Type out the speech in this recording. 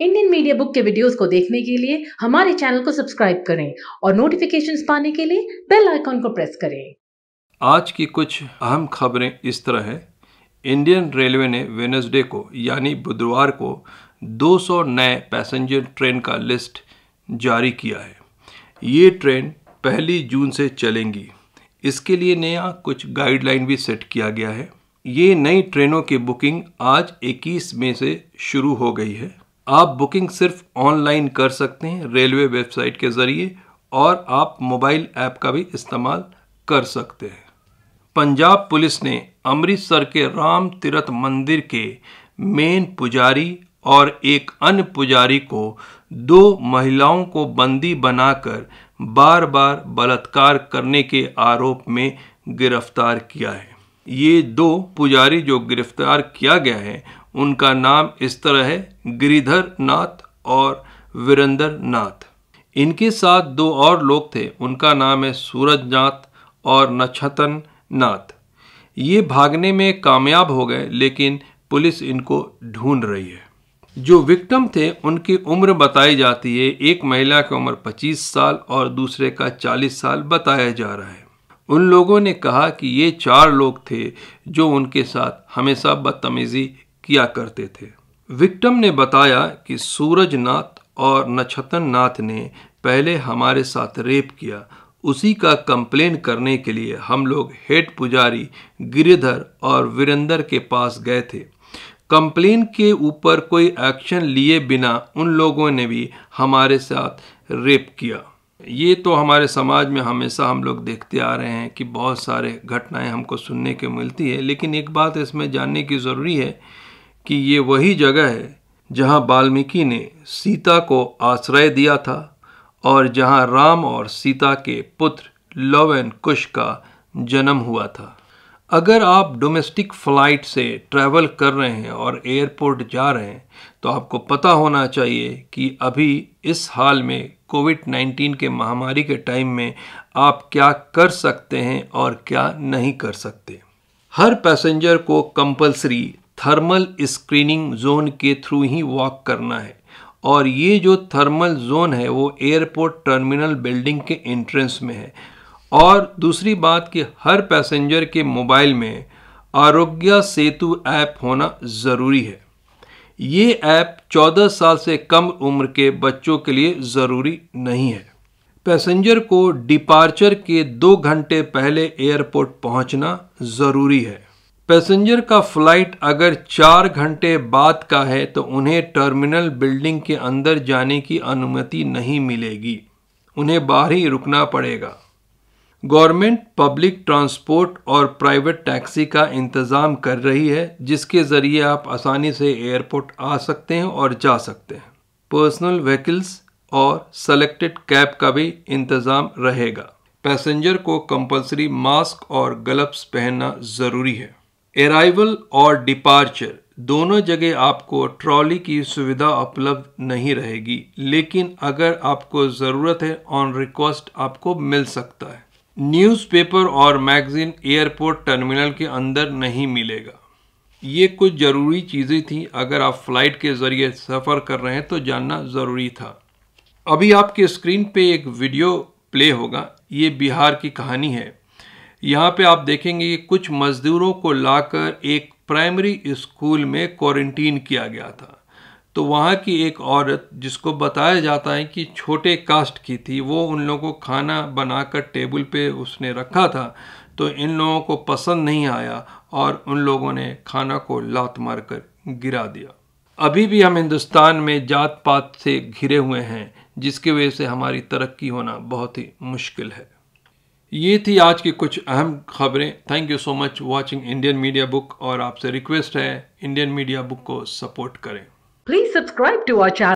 Indian media book के videos को देखने के लिए हमारे चैनल को सब्सक्राइब करें और नोटिफिकेशंस पाने के लिए बेल आइकॉन को प्रेस करें आज की कुछ अहम खबरें इस तरह है इंडियन रेलवे ने वेनसडे को यानी बुधवार को 200 नए पैसेंजर ट्रेन का लिस्ट जारी किया है ये ट्रेन पहली जून से चलेंगी इसके लिए नया कुछ गाइडलाइन भी सेट किया गया है ये नई ट्रेनों की बुकिंग आज 21 मई से शुरू हो गई है आप बुकिंग सिर्फ ऑनलाइन कर सकते हैं रेलवे वेबसाइट के ज़रिए और आप मोबाइल ऐप का भी इस्तेमाल कर सकते हैं पंजाब पुलिस ने अमृतसर के राम तीर्थ मंदिर के मेन पुजारी और एक अन्य पुजारी को दो महिलाओं को बंदी बनाकर बार बार बलात्कार करने के आरोप में गिरफ्तार किया है ये दो पुजारी जो गिरफ्तार किया गया है उनका नाम इस तरह है गिरिधर नाथ और वीरेंद्र नाथ इनके साथ दो और लोग थे उनका नाम है सूरज नाथ और नक्षतन नाथ ये भागने में कामयाब हो गए लेकिन पुलिस इनको ढूंढ रही है जो विक्टम थे उनकी उम्र बताई जाती है एक महिला की उम्र 25 साल और दूसरे का 40 साल बताया जा रहा है उन लोगों ने कहा कि ये चार लोग थे जो उनके साथ हमेशा बदतमीज़ी किया करते थे विक्टम ने बताया कि सूरज नाथ और नक्षत्र नाथ ने पहले हमारे साथ रेप किया उसी का कंप्लेन करने के लिए हम लोग हेड पुजारी गिरिधर और वीरेंद्र के पास गए थे कंप्लेन के ऊपर कोई एक्शन लिए बिना उन लोगों ने भी हमारे साथ रेप किया ये तो हमारे समाज में हमेशा हम लोग देखते आ रहे हैं कि बहुत सारे घटनाएं हमको सुनने के मिलती है लेकिन एक बात इसमें जानने की ज़रूरी है कि ये वही जगह है जहाँ वाल्मीकि ने सीता को आश्रय दिया था और जहाँ राम और सीता के पुत्र लव एंड कुश का जन्म हुआ था अगर आप डोमेस्टिक फ़्लाइट से ट्रैवल कर रहे हैं और एयरपोर्ट जा रहे हैं तो आपको पता होना चाहिए कि अभी इस हाल में कोविड 19 के महामारी के टाइम में आप क्या कर सकते हैं और क्या नहीं कर सकते हर पैसेंजर को कंपलसरी थर्मल स्क्रीनिंग जोन के थ्रू ही वॉक करना है और ये जो थर्मल जोन है वो एयरपोर्ट टर्मिनल बिल्डिंग के एंट्रेंस में है और दूसरी बात कि हर पैसेंजर के मोबाइल में आरोग्य सेतु ऐप होना ज़रूरी है ये ऐप 14 साल से कम उम्र के बच्चों के लिए ज़रूरी नहीं है पैसेंजर को डिपार्चर के दो घंटे पहले एयरपोर्ट पहुंचना ज़रूरी है पैसेंजर का फ्लाइट अगर चार घंटे बाद का है तो उन्हें टर्मिनल बिल्डिंग के अंदर जाने की अनुमति नहीं मिलेगी उन्हें बाहर ही रुकना पड़ेगा गवर्नमेंट पब्लिक ट्रांसपोर्ट और प्राइवेट टैक्सी का इंतज़ाम कर रही है जिसके ज़रिए आप आसानी से एयरपोर्ट आ सकते हैं और जा सकते हैं पर्सनल व्हीकल्स और सेलेक्टेड कैब का भी इंतज़ाम रहेगा पैसेंजर को कंपलसरी मास्क और ग्लव्स पहनना ज़रूरी है अराइवल और डिपार्चर दोनों जगह आपको ट्रॉली की सुविधा उपलब्ध नहीं रहेगी लेकिन अगर आपको ज़रूरत है ऑन रिक्वेस्ट आपको मिल सकता है न्यूज़पेपर और मैगज़ीन एयरपोर्ट टर्मिनल के अंदर नहीं मिलेगा ये कुछ ज़रूरी चीज़ें थी अगर आप फ्लाइट के ज़रिए सफ़र कर रहे हैं तो जानना ज़रूरी था अभी आपके स्क्रीन पे एक वीडियो प्ले होगा ये बिहार की कहानी है यहाँ पे आप देखेंगे कुछ मज़दूरों को लाकर एक प्राइमरी स्कूल में क्वारंटीन किया गया था तो वहाँ की एक औरत जिसको बताया जाता है कि छोटे कास्ट की थी वो उन लोगों को खाना बनाकर टेबल पे उसने रखा था तो इन लोगों को पसंद नहीं आया और उन लोगों ने खाना को लात मार कर गिरा दिया अभी भी हम हिंदुस्तान में जात पात से घिरे हुए हैं जिसकी वजह से हमारी तरक्की होना बहुत ही मुश्किल है ये थी आज की कुछ अहम खबरें thank you so much watching Indian media book और आपसे रिक्वेस्ट है इंडियन मीडिया बुक को सपोर्ट करें please subscribe to our channel